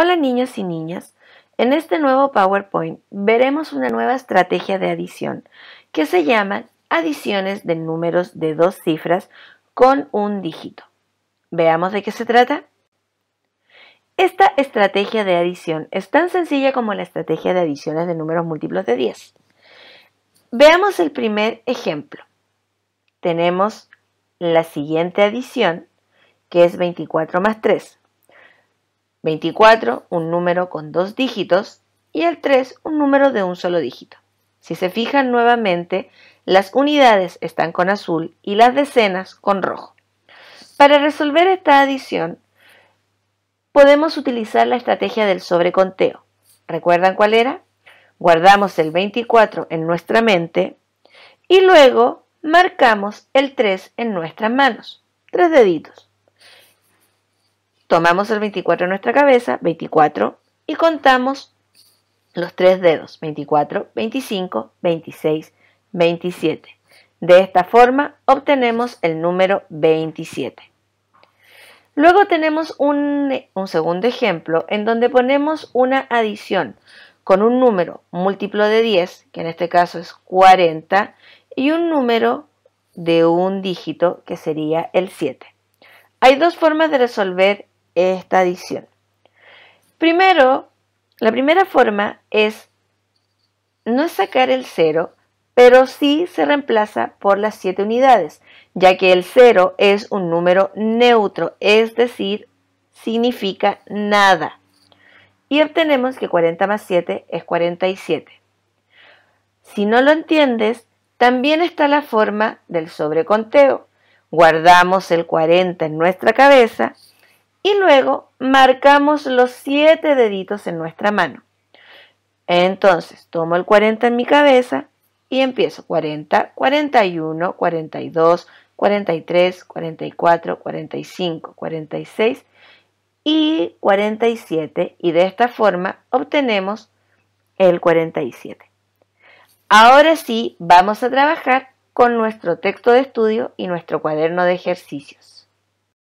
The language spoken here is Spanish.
Hola niños y niñas, en este nuevo PowerPoint veremos una nueva estrategia de adición que se llama adiciones de números de dos cifras con un dígito. Veamos de qué se trata. Esta estrategia de adición es tan sencilla como la estrategia de adiciones de números múltiplos de 10. Veamos el primer ejemplo. Tenemos la siguiente adición, que es 24 más 3. 24 un número con dos dígitos y el 3 un número de un solo dígito. Si se fijan nuevamente, las unidades están con azul y las decenas con rojo. Para resolver esta adición, podemos utilizar la estrategia del sobreconteo. ¿Recuerdan cuál era? Guardamos el 24 en nuestra mente y luego marcamos el 3 en nuestras manos. Tres deditos. Tomamos el 24 en nuestra cabeza, 24, y contamos los tres dedos, 24, 25, 26, 27. De esta forma obtenemos el número 27. Luego tenemos un, segundo ejemplo en donde ponemos una adición con un número múltiplo de 10, que en este caso es 40, y un número de un dígito, que sería el 7. Hay dos formas de resolver esta adición. Primero, la primera forma es no sacar el 0, pero sí se reemplaza por las 7 unidades, ya que el 0 es un número neutro, es decir, significa nada. Y obtenemos que 40 más 7 es 47. Si no lo entiendes, también está la forma del sobreconteo. Guardamos el 40 en nuestra cabeza y luego marcamos los 7 deditos en nuestra mano. Entonces, tomo el 40 en mi cabeza y empiezo 40, 41, 42, 43, 44, 45, 46 y 47 y de esta forma obtenemos el 47. Ahora sí, vamos a trabajar con nuestro texto de estudio y nuestro cuaderno de ejercicios.